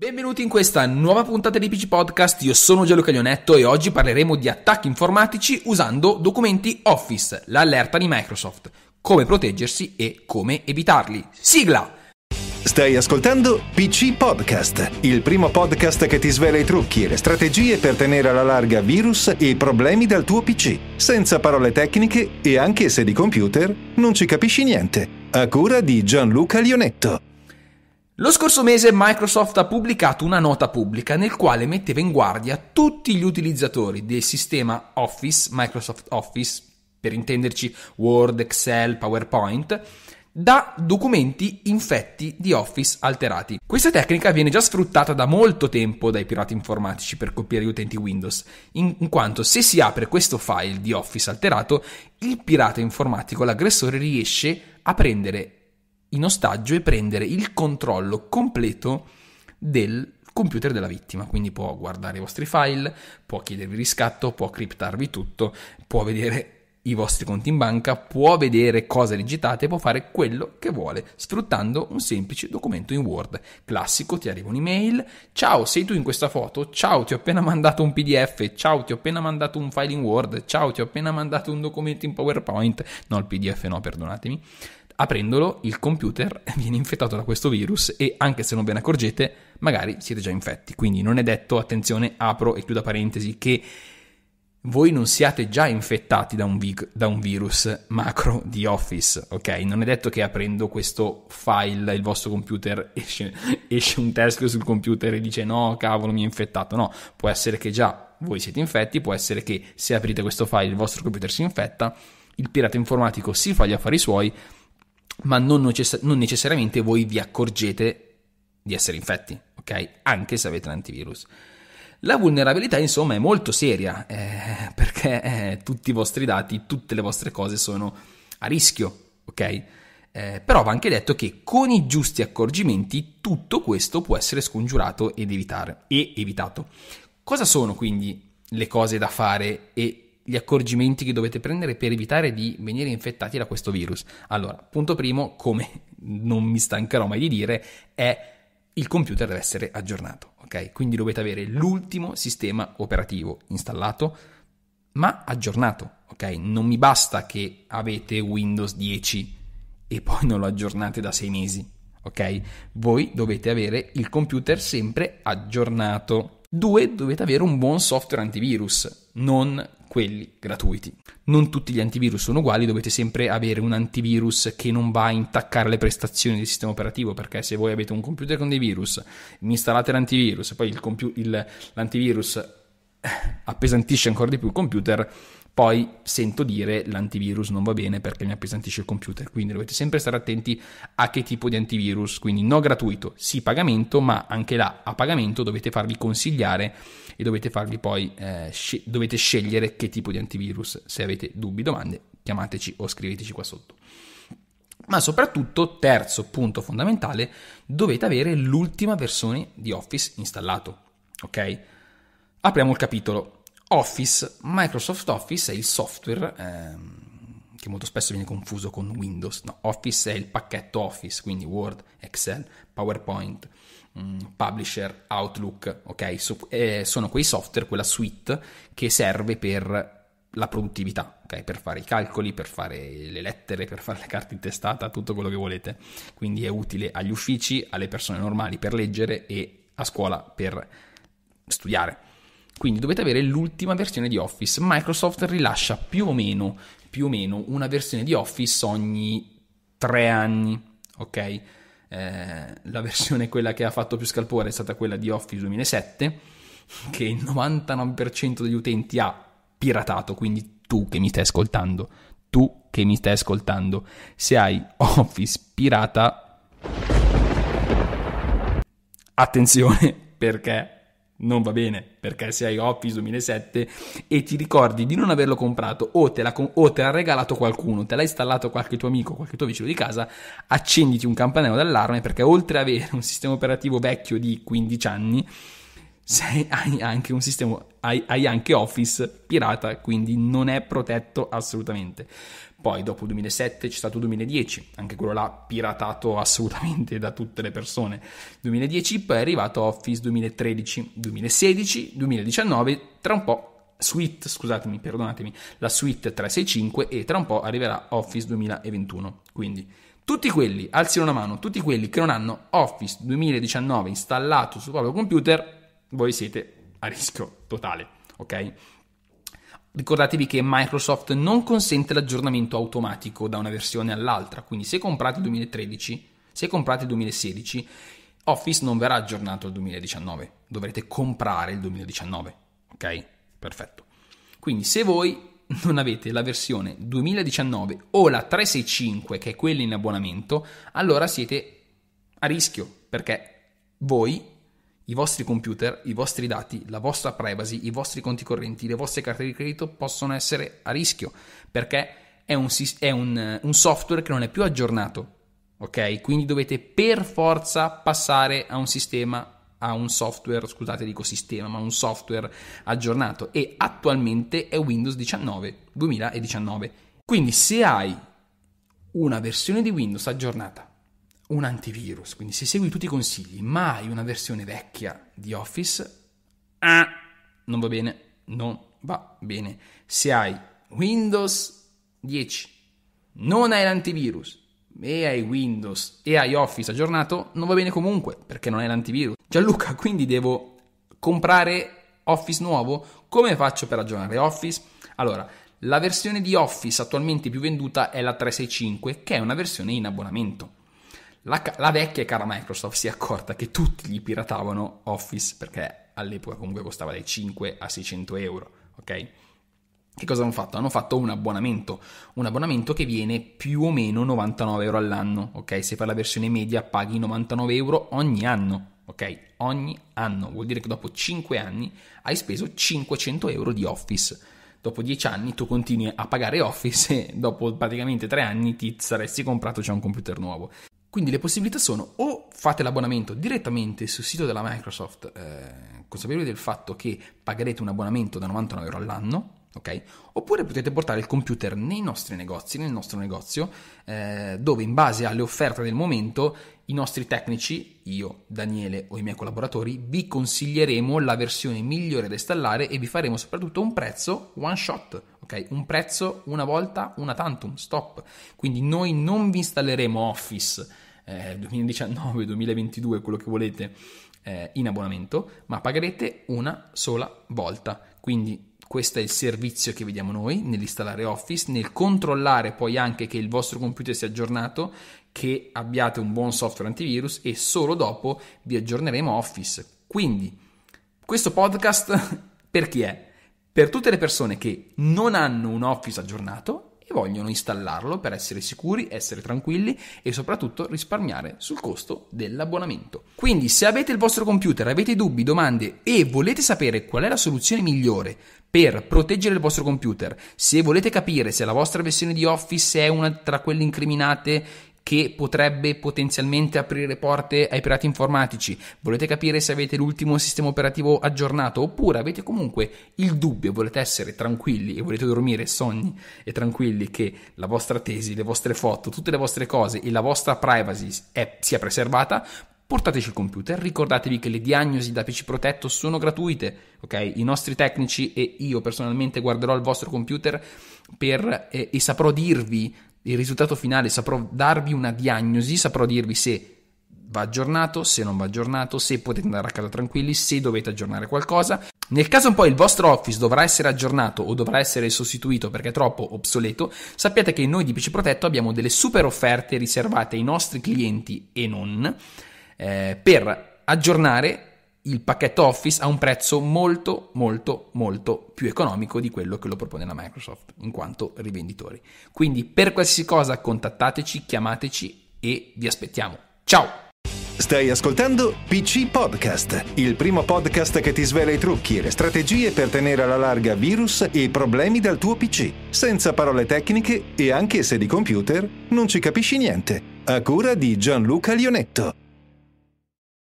Benvenuti in questa nuova puntata di PC Podcast, io sono Gianluca Lionetto e oggi parleremo di attacchi informatici usando documenti Office, l'allerta di Microsoft, come proteggersi e come evitarli. Sigla! Stai ascoltando PC Podcast, il primo podcast che ti svela i trucchi e le strategie per tenere alla larga virus e problemi dal tuo PC, senza parole tecniche e anche se di computer non ci capisci niente, a cura di Gianluca Lionetto. Lo scorso mese Microsoft ha pubblicato una nota pubblica nel quale metteva in guardia tutti gli utilizzatori del sistema Office, Microsoft Office, per intenderci Word, Excel, PowerPoint, da documenti infetti di Office alterati. Questa tecnica viene già sfruttata da molto tempo dai pirati informatici per copiare gli utenti Windows, in quanto se si apre questo file di Office alterato, il pirata informatico, l'aggressore, riesce a prendere in ostaggio e prendere il controllo completo del computer della vittima, quindi può guardare i vostri file, può chiedervi riscatto, può criptarvi tutto, può vedere i vostri conti in banca, può vedere cose digitate, può fare quello che vuole sfruttando un semplice documento in Word. Classico, ti arriva un'email, ciao sei tu in questa foto, ciao ti ho appena mandato un PDF, ciao ti ho appena mandato un file in Word, ciao ti ho appena mandato un documento in PowerPoint, no il PDF no, perdonatemi, aprendolo il computer viene infettato da questo virus e anche se non ve ne accorgete magari siete già infetti. Quindi non è detto, attenzione, apro e chiudo parentesi, che voi non siate già infettati da un, vi- da un, virus macro di Office, ok? Non è detto che aprendo questo file il vostro computer esce, esce un teschio sul computer e dice no, cavolo, mi ha infettato. No, può essere che già voi siete infetti, può essere che se aprite questo file il vostro computer si infetta, il pirata informatico si fa gli affari suoi ma non, necessar- non necessariamente voi vi accorgete di essere infetti, ok? Anche se avete l'antivirus. La vulnerabilità, insomma, è molto seria eh, perché eh, tutti i vostri dati, tutte le vostre cose sono a rischio, ok? Eh, però va anche detto che con i giusti accorgimenti tutto questo può essere scongiurato ed evitare, e evitato. Cosa sono quindi le cose da fare e gli accorgimenti che dovete prendere per evitare di venire infettati da questo virus. Allora, punto primo, come non mi stancherò mai di dire, è il computer deve essere aggiornato, ok? Quindi dovete avere l'ultimo sistema operativo installato, ma aggiornato, ok? Non mi basta che avete Windows 10 e poi non lo aggiornate da sei mesi, ok? Voi dovete avere il computer sempre aggiornato. Due, dovete avere un buon software antivirus, non quelli gratuiti. Non tutti gli antivirus sono uguali, dovete sempre avere un antivirus che non va a intaccare le prestazioni del sistema operativo, perché se voi avete un computer con dei virus, installate l'antivirus, e poi il compu- il, l'antivirus eh, appesantisce ancora di più il computer, poi sento dire l'antivirus non va bene perché mi appesantisce il computer, quindi dovete sempre stare attenti a che tipo di antivirus, quindi no gratuito, sì pagamento, ma anche là a pagamento dovete farvi consigliare e dovete farvi poi eh, sce- dovete scegliere che tipo di antivirus. Se avete dubbi, domande, chiamateci o scriveteci qua sotto. Ma soprattutto, terzo punto fondamentale, dovete avere l'ultima versione di Office installato, ok? Apriamo il capitolo Office, Microsoft Office è il software ehm, che molto spesso viene confuso con Windows. No, Office è il pacchetto Office, quindi Word, Excel, PowerPoint, um, Publisher, Outlook, ok? So, eh, sono quei software, quella suite che serve per la produttività, ok? Per fare i calcoli, per fare le lettere, per fare le carte in testata, tutto quello che volete. Quindi è utile agli uffici, alle persone normali per leggere e a scuola per studiare. Quindi dovete avere l'ultima versione di Office. Microsoft rilascia più o meno, più o meno una versione di Office ogni tre anni, ok? Eh, la versione quella che ha fatto più scalpore è stata quella di Office 2007, che il 99% degli utenti ha piratato, quindi tu che mi stai ascoltando, tu che mi stai ascoltando, se hai Office pirata, attenzione perché non va bene perché se hai Office 2007 e ti ricordi di non averlo comprato o te, l'ha, o te l'ha regalato qualcuno, te l'ha installato qualche tuo amico, qualche tuo vicino di casa, accenditi un campanello d'allarme perché oltre ad avere un sistema operativo vecchio di 15 anni, se hai anche un sistema, hai, hai, anche Office pirata, quindi non è protetto assolutamente. Poi dopo 2007 c'è stato 2010, anche quello là piratato assolutamente da tutte le persone. 2010, poi è arrivato Office 2013, 2016, 2019, tra un po' suite, scusatemi, perdonatemi, la suite 365 e tra un po' arriverà Office 2021. Quindi tutti quelli, alzino una mano, tutti quelli che non hanno Office 2019 installato sul proprio computer, voi siete a rischio totale, ok? Ricordatevi che Microsoft non consente l'aggiornamento automatico da una versione all'altra, quindi se comprate il 2013, se comprate il 2016, Office non verrà aggiornato al 2019, dovrete comprare il 2019, ok? Perfetto. Quindi se voi non avete la versione 2019 o la 365 che è quella in abbonamento, allora siete a rischio perché voi i vostri computer, i vostri dati, la vostra privacy, i vostri conti correnti, le vostre carte di credito possono essere a rischio perché è un, è un, un software che non è più aggiornato. Ok? Quindi dovete per forza passare a un sistema a un software, scusate dico sistema, ma un software aggiornato e attualmente è Windows 19, 2019. Quindi se hai una versione di Windows aggiornata un antivirus, quindi se segui tutti i consigli, ma hai una versione vecchia di Office, ah, non va bene, non va bene. Se hai Windows 10, non hai l'antivirus e hai Windows e hai Office aggiornato, non va bene comunque perché non hai l'antivirus. Gianluca, quindi devo comprare Office nuovo? Come faccio per aggiornare Office? Allora, la versione di Office attualmente più venduta è la 365, che è una versione in abbonamento. La, la, vecchia e cara Microsoft si è accorta che tutti gli piratavano Office perché all'epoca comunque costava dai 5 a 600 euro, ok? Che cosa hanno fatto? Hanno fatto un abbonamento, un abbonamento che viene più o meno 99 euro all'anno, ok? Se per la versione media paghi 99 euro ogni anno, ok? Ogni anno, vuol dire che dopo 5 anni hai speso 500 euro di Office. Dopo 10 anni tu continui a pagare Office e dopo praticamente 3 anni ti saresti comprato già un computer nuovo. Quindi le possibilità sono o fate l'abbonamento direttamente sul sito della Microsoft, eh, consapevoli del fatto che pagherete un abbonamento da 99 euro all'anno, Okay? Oppure potete portare il computer nei nostri negozi, nel nostro negozio, eh, dove in base alle offerte del momento i nostri tecnici, io, Daniele o i miei collaboratori, vi consiglieremo la versione migliore da installare e vi faremo soprattutto un prezzo one shot, ok? Un prezzo una volta, una tantum, stop. Quindi noi non vi installeremo Office eh, 2019, 2022, quello che volete eh, in abbonamento, ma pagherete una sola volta. Quindi questo è il servizio che vediamo noi nell'installare Office, nel controllare poi anche che il vostro computer sia aggiornato, che abbiate un buon software antivirus e solo dopo vi aggiorneremo Office. Quindi, questo podcast per chi è? Per tutte le persone che non hanno un Office aggiornato e vogliono installarlo per essere sicuri, essere tranquilli e soprattutto risparmiare sul costo dell'abbonamento. Quindi se avete il vostro computer, avete dubbi, domande e volete sapere qual è la soluzione migliore per proteggere il vostro computer, se volete capire se la vostra versione di Office è una tra quelle incriminate che potrebbe potenzialmente aprire porte ai pirati informatici, volete capire se avete l'ultimo sistema operativo aggiornato oppure avete comunque il dubbio, volete essere tranquilli e volete dormire sonni e tranquilli che la vostra tesi, le vostre foto, tutte le vostre cose e la vostra privacy è, sia preservata, portateci il computer, ricordatevi che le diagnosi da PC Protetto sono gratuite, ok? I nostri tecnici e io personalmente guarderò il vostro computer per, eh, e saprò dirvi il risultato finale, saprò darvi una diagnosi, saprò dirvi se va aggiornato, se non va aggiornato, se potete andare a casa tranquilli, se dovete aggiornare qualcosa. Nel caso poi il vostro Office dovrà essere aggiornato o dovrà essere sostituito perché è troppo obsoleto, sappiate che noi di PC Protetto abbiamo delle super offerte riservate ai nostri clienti e non eh, per aggiornare il pacchetto Office a un prezzo molto molto molto più economico di quello che lo propone la Microsoft in quanto rivenditori. Quindi per qualsiasi cosa contattateci, chiamateci e vi aspettiamo. Ciao! Stai ascoltando PC Podcast, il primo podcast che ti svela i trucchi e le strategie per tenere alla larga virus e problemi dal tuo PC, senza parole tecniche e anche se di computer non ci capisci niente. A cura di Gianluca Lionetto.